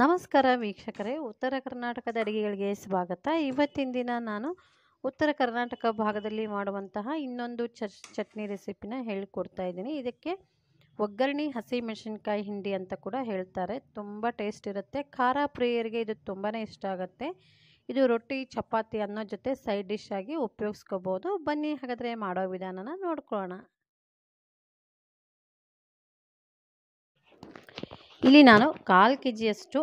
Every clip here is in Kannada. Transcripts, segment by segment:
ನಮಸ್ಕಾರ ವೀಕ್ಷಕರೇ ಉತ್ತರ ಕರ್ನಾಟಕದ ಅಡುಗೆಗಳಿಗೆ ಸ್ವಾಗತ ಇವತ್ತಿನ ದಿನ ನಾನು ಉತ್ತರ ಕರ್ನಾಟಕ ಭಾಗದಲ್ಲಿ ಮಾಡುವಂತಹ ಇನ್ನೊಂದು ಚಟ್ನಿ ರೆಸಿಪಿನ ಹೇಳ್ಕೊಡ್ತಾ ಇದ್ದೀನಿ ಇದಕ್ಕೆ ಒಗ್ಗರಣೆ ಹಸಿಮೆಣಸಿನ್ಕಾಯಿ ಹಿಂಡಿ ಅಂತ ಕೂಡ ಹೇಳ್ತಾರೆ ತುಂಬ ಟೇಸ್ಟ್ ಇರುತ್ತೆ ಖಾರ ಪ್ರಿಯರಿಗೆ ಇದು ತುಂಬಾ ಇಷ್ಟ ಆಗುತ್ತೆ ಇದು ರೊಟ್ಟಿ ಚಪಾತಿ ಅನ್ನೋ ಜೊತೆ ಸೈಡ್ ಡಿಶ್ ಆಗಿ ಉಪಯೋಗಿಸ್ಕೋಬೋದು ಬನ್ನಿ ಹಾಗಾದರೆ ಮಾಡೋ ವಿಧಾನನ ನೋಡ್ಕೊಳ್ಳೋಣ ಇಲ್ಲಿ ನಾನು ಕಾಲು ಕೆ ಜಿಯಷ್ಟು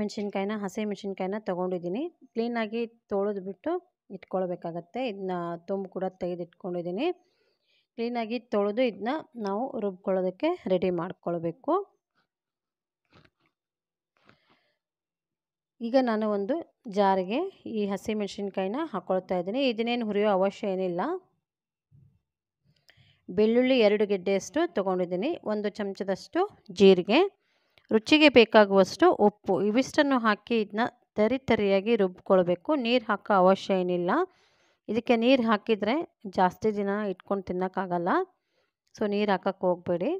ಮೆಣಸಿನ್ಕಾಯಿನ ಹಸಿ ಮೆಣಸಿನ್ಕಾಯಿನ ತೊಗೊಂಡಿದ್ದೀನಿ ಕ್ಲೀನಾಗಿ ಬಿಟ್ಟು ಇಟ್ಕೊಳ್ಬೇಕಾಗತ್ತೆ ಇದನ್ನ ತುಂಬ ಕೂಡ ತೆಗೆದಿಟ್ಕೊಂಡಿದ್ದೀನಿ ಕ್ಲೀನಾಗಿ ತೊಳೆದು ಇದನ್ನ ನಾವು ರುಬ್ಕೊಳ್ಳೋದಕ್ಕೆ ರೆಡಿ ಮಾಡ್ಕೊಳ್ಬೇಕು ಈಗ ನಾನು ಒಂದು ಜಾರಿಗೆ ಈ ಹಸಿ ಮೆಣಸಿನ್ಕಾಯಿನ ಹಾಕ್ಕೊಳ್ತಾ ಇದ್ದೀನಿ ಇದನ್ನೇನು ಹುರಿಯೋ ಅವಶ್ಯ ಏನಿಲ್ಲ ಬೆಳ್ಳುಳ್ಳಿ ಎರಡು ಗೆಡ್ಡೆಯಷ್ಟು ತೊಗೊಂಡಿದ್ದೀನಿ ಒಂದು ಚಮಚದಷ್ಟು ಜೀರಿಗೆ ರುಚಿಗೆ ಬೇಕಾಗುವಷ್ಟು ಉಪ್ಪು ಇವಿಷ್ಟನ್ನು ಹಾಕಿ ಇದನ್ನ ತರಿ ತರಿಯಾಗಿ ರುಬ್ಕೊಳ್ಬೇಕು ನೀರು ಹಾಕೋ ಅವಶ್ಯ ಏನಿಲ್ಲ ಇದಕ್ಕೆ ನೀರು ಹಾಕಿದರೆ ಜಾಸ್ತಿ ದಿನ ಇಟ್ಕೊಂಡು ತಿನ್ನೋಕ್ಕಾಗಲ್ಲ ಸೊ ನೀರು ಹಾಕೋಕ್ಕೆ ಹೋಗಬೇಡಿ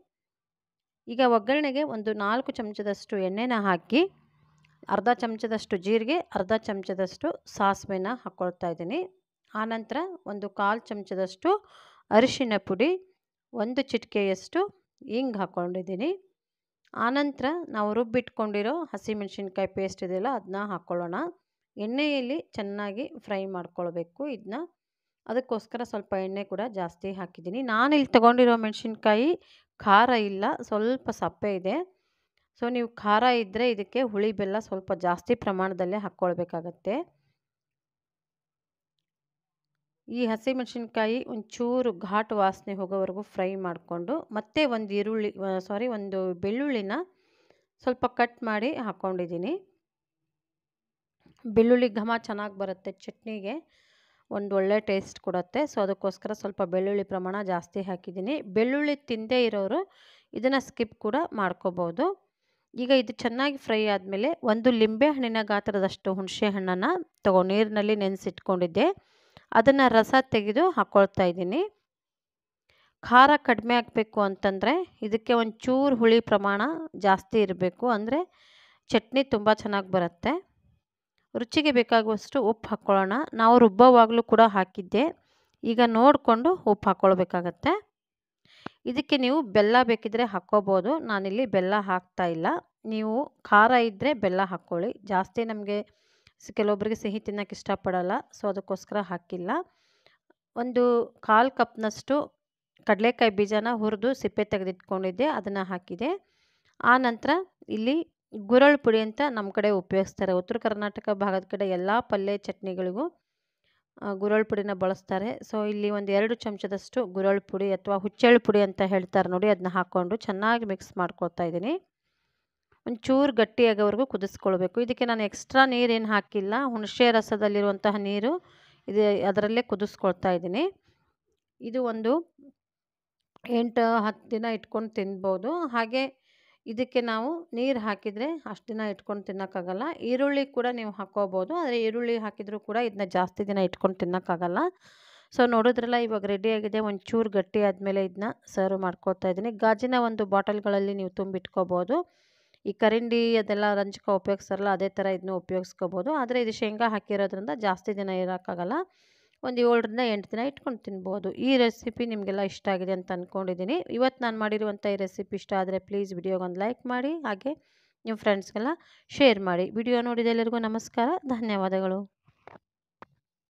ಈಗ ಒಗ್ಗರಣೆಗೆ ಒಂದು ನಾಲ್ಕು ಚಮಚದಷ್ಟು ಎಣ್ಣೆನ ಹಾಕಿ ಅರ್ಧ ಚಮಚದಷ್ಟು ಜೀರಿಗೆ ಅರ್ಧ ಚಮಚದಷ್ಟು ಸಾಸಿವೆನ ಹಾಕ್ಕೊಳ್ತಾ ಇದ್ದೀನಿ ಆನಂತರ ಒಂದು ಕಾಲು ಚಮಚದಷ್ಟು ಅರಿಶಿನ ಪುಡಿ ಒಂದು ಚಿಟಿಕೆಯಷ್ಟು ಹಿಂಗೆ ಹಾಕ್ಕೊಂಡಿದ್ದೀನಿ ಆನಂತರ ನಾವು ರುಬ್ಬಿಟ್ಕೊಂಡಿರೋ ಹಸಿಮೆಣ್ಸಿನ್ಕಾಯಿ ಪೇಸ್ಟ್ ಇದೆಯಲ್ಲ ಅದನ್ನ ಹಾಕ್ಕೊಳ್ಳೋಣ ಎಣ್ಣೆಯಲ್ಲಿ ಚೆನ್ನಾಗಿ ಫ್ರೈ ಮಾಡ್ಕೊಳ್ಬೇಕು ಇದನ್ನ ಅದಕ್ಕೋಸ್ಕರ ಸ್ವಲ್ಪ ಎಣ್ಣೆ ಕೂಡ ಜಾಸ್ತಿ ಹಾಕಿದ್ದೀನಿ ನಾನು ಇಲ್ಲಿ ತೊಗೊಂಡಿರೋ ಮೆಣಸಿನ್ಕಾಯಿ ಖಾರ ಇಲ್ಲ ಸ್ವಲ್ಪ ಸಪ್ಪೆ ಇದೆ ಸೊ ನೀವು ಖಾರ ಇದ್ದರೆ ಇದಕ್ಕೆ ಹುಳಿ ಬೆಲ್ಲ ಸ್ವಲ್ಪ ಜಾಸ್ತಿ ಪ್ರಮಾಣದಲ್ಲೇ ಹಾಕ್ಕೊಳ್ಬೇಕಾಗತ್ತೆ ಈ ಹಸಿಮೆಣಸಿನ್ಕಾಯಿ ಒಂಚೂರು ಘಾಟ್ ವಾಸನೆ ಹೋಗೋವರೆಗೂ ಫ್ರೈ ಮಾಡಿಕೊಂಡು ಮತ್ತೆ ಒಂದು ಈರುಳ್ಳಿ ಸಾರಿ ಒಂದು ಬೆಳ್ಳುಳ್ಳಿನ ಸ್ವಲ್ಪ ಕಟ್ ಮಾಡಿ ಹಾಕ್ಕೊಂಡಿದ್ದೀನಿ ಬೆಳ್ಳುಳ್ಳಿ ಘಮ ಚೆನ್ನಾಗಿ ಬರುತ್ತೆ ಚಟ್ನಿಗೆ ಒಂದು ಒಳ್ಳೆ ಟೇಸ್ಟ್ ಕೊಡುತ್ತೆ ಸೊ ಅದಕ್ಕೋಸ್ಕರ ಸ್ವಲ್ಪ ಬೆಳ್ಳುಳ್ಳಿ ಪ್ರಮಾಣ ಜಾಸ್ತಿ ಹಾಕಿದ್ದೀನಿ ಬೆಳ್ಳುಳ್ಳಿ ತಿಂದೇ ಇರೋರು ಇದನ್ನು ಸ್ಕಿಪ್ ಕೂಡ ಮಾಡ್ಕೋಬೋದು ಈಗ ಇದು ಚೆನ್ನಾಗಿ ಫ್ರೈ ಆದಮೇಲೆ ಒಂದು ಲಿಂಬೆ ಹಣ್ಣಿನ ಗಾತ್ರದಷ್ಟು ಹುಣಸೆ ಹಣ್ಣನ್ನು ತಗೊಂಡು ನೀರಿನಲ್ಲಿ ನೆನೆಸಿಟ್ಕೊಂಡಿದ್ದೆ ಅದನ್ನು ರಸ ತೆಗೆದು ಹಾಕ್ಕೊಳ್ತಾ ಇದ್ದೀನಿ ಖಾರ ಕಡಿಮೆ ಆಗಬೇಕು ಅಂತಂದರೆ ಇದಕ್ಕೆ ಒಂಚೂರು ಹುಳಿ ಪ್ರಮಾಣ ಜಾಸ್ತಿ ಇರಬೇಕು ಅಂದರೆ ಚಟ್ನಿ ತುಂಬ ಚೆನ್ನಾಗಿ ಬರುತ್ತೆ ರುಚಿಗೆ ಬೇಕಾಗುವಷ್ಟು ಉಪ್ಪು ಹಾಕ್ಕೊಳ್ಳೋಣ ನಾವು ರುಬ್ಬೋವಾಗಲೂ ಕೂಡ ಹಾಕಿದ್ದೆ ಈಗ ನೋಡಿಕೊಂಡು ಉಪ್ಪು ಹಾಕ್ಕೊಳ್ಬೇಕಾಗತ್ತೆ ಇದಕ್ಕೆ ನೀವು ಬೆಲ್ಲ ಬೇಕಿದ್ರೆ ಹಾಕ್ಕೋಬೋದು ನಾನಿಲ್ಲಿ ಬೆಲ್ಲ ಹಾಕ್ತಾ ಇಲ್ಲ ನೀವು ಖಾರ ಇದ್ದರೆ ಬೆಲ್ಲ ಹಾಕ್ಕೊಳ್ಳಿ ಜಾಸ್ತಿ ನಮಗೆ ಸೊ ಕೆಲವೊಬ್ಬರಿಗೆ ಸಿಹಿ ತಿನ್ನೋಕೆ ಇಷ್ಟಪಡಲ್ಲ ಸೊ ಅದಕ್ಕೋಸ್ಕರ ಹಾಕಿಲ್ಲ ಒಂದು ಕಾಲು ಕಪ್ನಷ್ಟು ಕಡಲೆಕಾಯಿ ಬೀಜನ ಹುರಿದು ಸಿಪ್ಪೆ ತೆಗೆದಿಟ್ಕೊಂಡಿದ್ದೆ ಅದನ್ನು ಹಾಕಿದೆ ಆ ನಂತರ ಇಲ್ಲಿ ಗುರಳ್ ಪುಡಿ ಅಂತ ನಮ್ಮ ಕಡೆ ಉಪಯೋಗಿಸ್ತಾರೆ ಉತ್ತರ ಕರ್ನಾಟಕ ಭಾಗದ ಕಡೆ ಎಲ್ಲ ಪಲ್ಯ ಚಟ್ನಿಗಳಿಗೂ ಗುರಳ್ ಪುಡಿನ ಬಳಸ್ತಾರೆ ಸೊ ಇಲ್ಲಿ ಒಂದು ಎರಡು ಚಮಚದಷ್ಟು ಗುರಳ್ ಪುಡಿ ಅಥವಾ ಹುಚ್ಚೆಳ್ಳು ಪುಡಿ ಅಂತ ಹೇಳ್ತಾರೆ ನೋಡಿ ಅದನ್ನ ಹಾಕ್ಕೊಂಡು ಚೆನ್ನಾಗಿ ಮಿಕ್ಸ್ ಮಾಡ್ಕೊಳ್ತಾ ಇದ್ದೀನಿ ಒಂಚೂರು ಗಟ್ಟಿಯಾಗೋವರೆಗೂ ಕುದಿಸ್ಕೊಳ್ಬೇಕು ಇದಕ್ಕೆ ನಾನು ಎಕ್ಸ್ಟ್ರಾ ನೀರೇನು ಹಾಕಿಲ್ಲ ಹುಣಸೆ ರಸದಲ್ಲಿರುವಂತಹ ನೀರು ಇದು ಅದರಲ್ಲೇ ಕುದಿಸ್ಕೊಳ್ತಾ ಇದ್ದೀನಿ ಇದು ಒಂದು ಎಂಟು ಹತ್ತು ದಿನ ಇಟ್ಕೊಂಡು ತಿನ್ಬೋದು ಹಾಗೆ ಇದಕ್ಕೆ ನಾವು ನೀರು ಹಾಕಿದರೆ ಅಷ್ಟು ದಿನ ಇಟ್ಕೊಂಡು ತಿನ್ನೋಕ್ಕಾಗಲ್ಲ ಈರುಳ್ಳಿ ಕೂಡ ನೀವು ಹಾಕೋಬೋದು ಆದರೆ ಈರುಳ್ಳಿ ಹಾಕಿದರೂ ಕೂಡ ಇದನ್ನ ಜಾಸ್ತಿ ದಿನ ಇಟ್ಕೊಂಡು ತಿನ್ನೋಕ್ಕಾಗಲ್ಲ ಸೊ ನೋಡಿದ್ರಲ್ಲ ಇವಾಗ ರೆಡಿಯಾಗಿದೆ ಒಂಚೂರು ಗಟ್ಟಿ ಆದಮೇಲೆ ಇದನ್ನ ಸರ್ವ್ ಮಾಡ್ಕೊಳ್ತಾ ಇದ್ದೀನಿ ಗಾಜಿನ ಒಂದು ಬಾಟಲ್ಗಳಲ್ಲಿ ನೀವು ತುಂಬಿಟ್ಕೋಬೋದು ಈ ಕರಿಂಡಿ ಅದೆಲ್ಲ ರಂಜಕ ಉಪಯೋಗಿಸ್ತಾರಲ್ಲ ಅದೇ ಥರ ಇದನ್ನು ಉಪಯೋಗಿಸ್ಕೋಬೋದು ಆದರೆ ಇದು ಶೇಂಗಾ ಹಾಕಿರೋದ್ರಿಂದ ಜಾಸ್ತಿ ದಿನ ಇರೋಕ್ಕಾಗಲ್ಲ ಒಂದು ಏಳರಿಂದ ಎಂಟು ದಿನ ಇಟ್ಕೊಂಡು ತಿನ್ಬೋದು ಈ ರೆಸಿಪಿ ನಿಮಗೆಲ್ಲ ಇಷ್ಟ ಆಗಿದೆ ಅಂತ ಅಂದ್ಕೊಂಡಿದ್ದೀನಿ ಇವತ್ತು ನಾನು ಮಾಡಿರುವಂಥ ಈ ರೆಸಿಪಿ ಇಷ್ಟ ಆದರೆ ಪ್ಲೀಸ್ ವಿಡಿಯೋಗೊಂದು ಲೈಕ್ ಮಾಡಿ ಹಾಗೆ ನಿಮ್ಮ ಫ್ರೆಂಡ್ಸ್ಗೆಲ್ಲ ಶೇರ್ ಮಾಡಿ ವಿಡಿಯೋ ನೋಡಿದ ಎಲ್ಲರಿಗೂ ನಮಸ್ಕಾರ ಧನ್ಯವಾದಗಳು